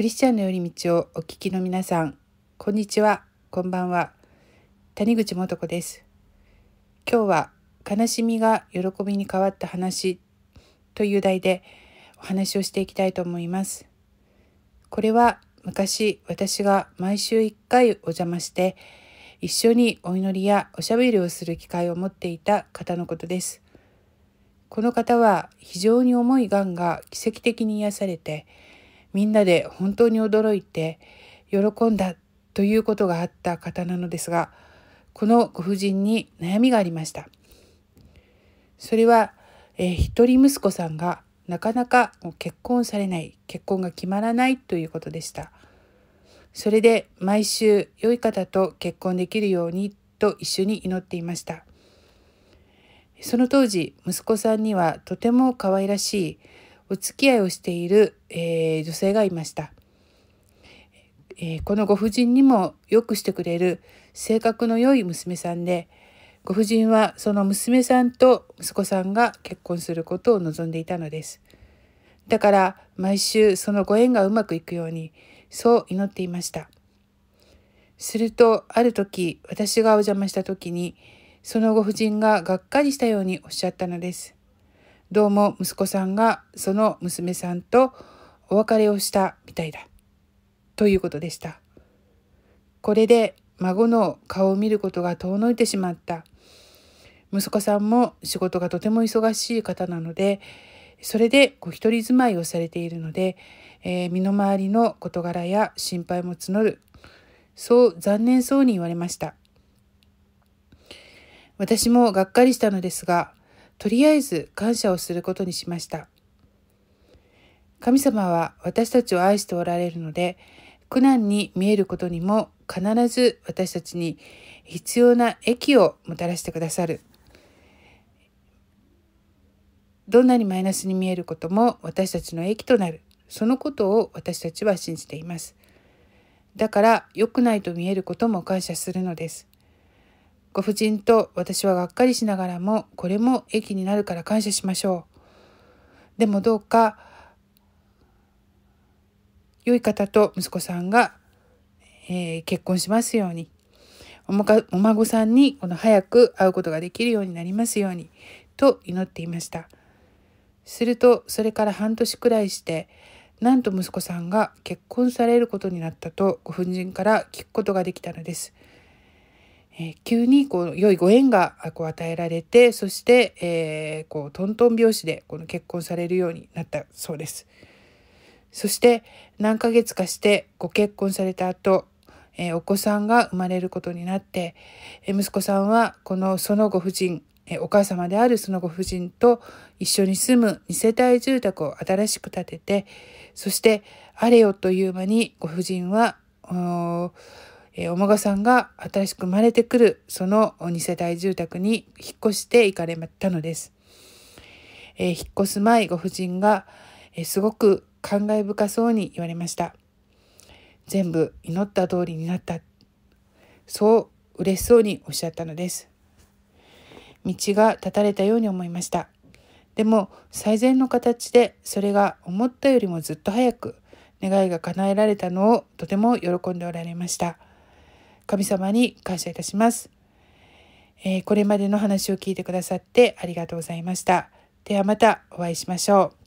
クリスチャンの寄り道をお聞きの皆さん、こんにちは、こんばんは。谷口素子です。今日は悲しみが喜びに変わった話という題でお話をしていきたいと思います。これは昔私が毎週1回お邪魔して一緒にお祈りやおしゃべりをする機会を持っていた方のことです。この方は非常に重いがんが奇跡的に癒されてみんなで本当に驚いて喜んだということがあった方なのですがこのご婦人に悩みがありましたそれは、えー、一人息子さんがなかなか結婚されない結婚が決まらないということでしたそれで毎週良い方と結婚できるようにと一緒に祈っていましたその当時息子さんにはとても可愛らしいお付き合いをしている、えー、女性がいました、えー、このご婦人にもよくしてくれる性格の良い娘さんでご婦人はその娘さんと息子さんが結婚することを望んでいたのですだから毎週そのご縁がうまくいくようにそう祈っていましたするとある時私がお邪魔した時にそのご婦人ががっかりしたようにおっしゃったのですどうも息子さんがその娘さんとお別れをしたみたいだ。ということでした。これで孫の顔を見ることが遠のいてしまった。息子さんも仕事がとても忙しい方なので、それでご一人住まいをされているので、えー、身の回りの事柄や心配も募る。そう残念そうに言われました。私もがっかりしたのですが、とりあえず感謝をすることにしました。神様は私たちを愛しておられるので、苦難に見えることにも必ず私たちに必要な益をもたらしてくださる。どんなにマイナスに見えることも私たちの益となる。そのことを私たちは信じています。だから良くないと見えることも感謝するのです。ご婦人と私はがっかりしながらも、これも益になるから感謝しましょう。でもどうか、良い方と息子さんが、えー、結婚しますように。おもかお孫さんにこの早く会うことができるようになりますようにと祈っていましたするとそれから半年くらいしてなんと息子さんが結婚されることになったとご婦人から聞くことができたのですえー、急にこう良いご縁がこう与えられてそして、えー、こうトントン拍子でこの結婚されるようになったそうです。そして何ヶ月かしてご結婚された後、えー、お子さんが生まれることになって、え息子さんはこのそのご夫人、えお母様であるそのご夫人と一緒に住む2世帯住宅を新しく建ててそしてあれよという間にご夫人はえー、お孫さんが新しく生まれてくるその2世帯住宅に引っ越して行かれたのです。えー、引っ越す前ご婦人が、えー、すごく感慨深そうに言われました。全部祈った通りになった。そう嬉しそうにおっしゃったのです。道が断たれたように思いました。でも最善の形でそれが思ったよりもずっと早く願いが叶えられたのをとても喜んでおられました。神様に感謝いたします。えこれまでの話を聞いてくださってありがとうございました。ではまたお会いしましょう。